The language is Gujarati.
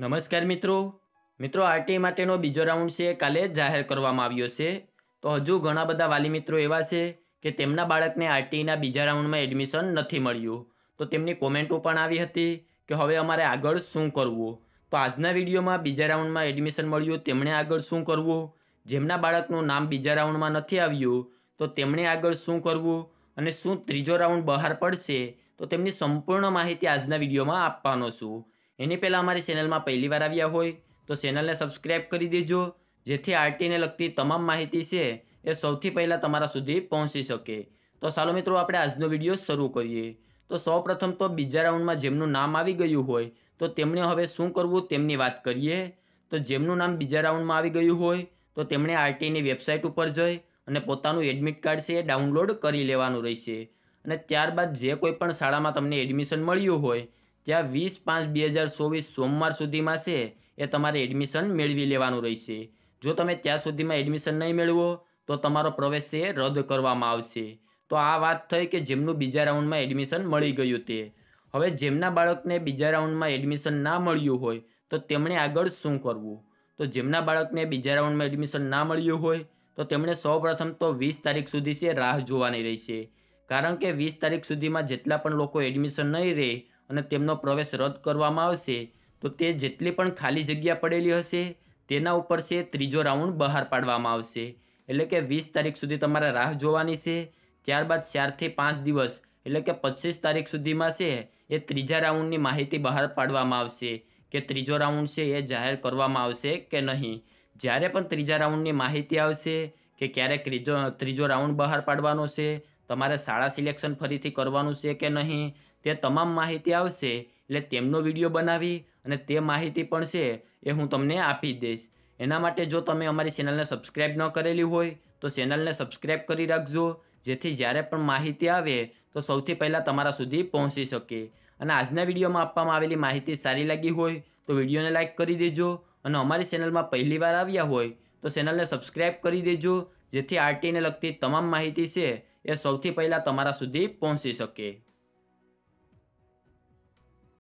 નમસ્કાર મિત્રો મિત્રો આરટીઆઈ માટેનો બીજો રાઉન્ડ છે કાલે જાહેર કરવામાં આવ્યો છે તો હજુ ઘણા બધા વાલી મિત્રો એવા છે કે તેમના બાળકને આરટીઈના બીજા રાઉન્ડમાં એડમિશન નથી મળ્યું તો તેમની કોમેન્ટો પણ આવી હતી કે હવે અમારે આગળ શું કરવું તો આજના વિડીયોમાં બીજા રાઉન્ડમાં એડમિશન મળ્યું તેમણે આગળ શું કરવું જેમના બાળકનું નામ બીજા રાઉન્ડમાં નથી આવ્યું તો તેમણે આગળ શું કરવું અને શું ત્રીજો રાઉન્ડ બહાર પડશે તો તેમની સંપૂર્ણ માહિતી આજના વિડીયોમાં આપવાનો છું એની પહેલાં અમારી ચેનલમાં પહેલીવાર આવ્યા હોય તો ચેનલને સબસ્ક્રાઈબ કરી દેજો જેથી આરટીને લગતી તમામ માહિતી છે એ સૌથી પહેલાં તમારા સુધી પહોંચી શકે તો ચાલો મિત્રો આપણે આજનો વિડીયો શરૂ કરીએ તો સૌપ્રથમ તો બીજા રાઉન્ડમાં જેમનું નામ આવી ગયું હોય તો તેમણે હવે શું કરવું તેમની વાત કરીએ તો જેમનું નામ બીજા રાઉન્ડમાં આવી ગયું હોય તો તેમણે આરટીની વેબસાઇટ ઉપર જઈ અને પોતાનું એડમિટ કાર્ડ છે એ ડાઉનલોડ કરી લેવાનું રહેશે અને ત્યારબાદ જે કોઈ પણ શાળામાં તમને એડમિશન મળ્યું હોય ત્યાં વીસ પાંચ બે હજાર ચોવીસ સોમવાર સુધીમાં છે એ તમારે એડમિશન મેળવી લેવાનું રહેશે જો તમે ત્યાં સુધીમાં એડમિશન નહીં મેળવો તો તમારો પ્રવેશ એ રદ કરવામાં આવશે તો આ વાત થઈ કે જેમનું બીજા રાઉન્ડમાં એડમિશન મળી ગયું તે હવે જેમના બાળકને બીજા રાઉન્ડમાં એડમિશન ના મળ્યું હોય તો તેમણે આગળ શું કરવું તો જેમના બાળકને બીજા રાઉન્ડમાં એડમિશન ના મળ્યું હોય તો તેમણે સૌપ્રથમ તો વીસ તારીખ સુધી છે રાહ જોવાની રહેશે કારણ કે વીસ તારીખ સુધીમાં જેટલા પણ લોકો એડમિશન નહીં રહે અને તેમનો પ્રવેશ રદ કરવામાં આવશે તો તે જેટલી પણ ખાલી જગ્યા પડેલી હશે તેના ઉપર છે ત્રીજો રાઉન્ડ બહાર પાડવામાં આવશે એટલે કે વીસ તારીખ સુધી તમારે રાહ જોવાની છે ત્યારબાદ ચારથી પાંચ દિવસ એટલે કે પચીસ તારીખ સુધીમાં છે એ ત્રીજા રાઉન્ડની માહિતી બહાર પાડવામાં આવશે કે ત્રીજો રાઉન્ડ છે એ જાહેર કરવામાં આવશે કે નહીં જ્યારે પણ ત્રીજા રાઉન્ડની માહિતી આવશે કે ક્યારે ત્રીજો ત્રીજો રાઉન્ડ બહાર પાડવાનો છે તમારે શાળા સિલેક્શન ફરીથી કરવાનું છે કે નહીં તે તમામ માહિતી આવશે એટલે તેમનો વિડીયો બનાવી અને તે માહિતી પણ છે એ હું તમને આપી દઈશ એના માટે જો તમે અમારી ચેનલને સબસ્ક્રાઈબ ન કરેલી હોય તો ચેનલને સબસ્ક્રાઈબ કરી રાખજો જેથી જ્યારે પણ માહિતી આવે તો સૌથી પહેલાં તમારા સુધી પહોંચી શકે અને આજના વિડીયોમાં આપવામાં આવેલી માહિતી સારી લાગી હોય તો વિડીયોને લાઇક કરી દેજો અને અમારી ચેનલમાં પહેલીવાર આવ્યા હોય તો ચેનલને સબસ્ક્રાઈબ કરી દેજો જેથી આરટીને લગતી તમામ માહિતી છે એ સૌથી પહેલાં તમારા સુધી પહોંચી શકે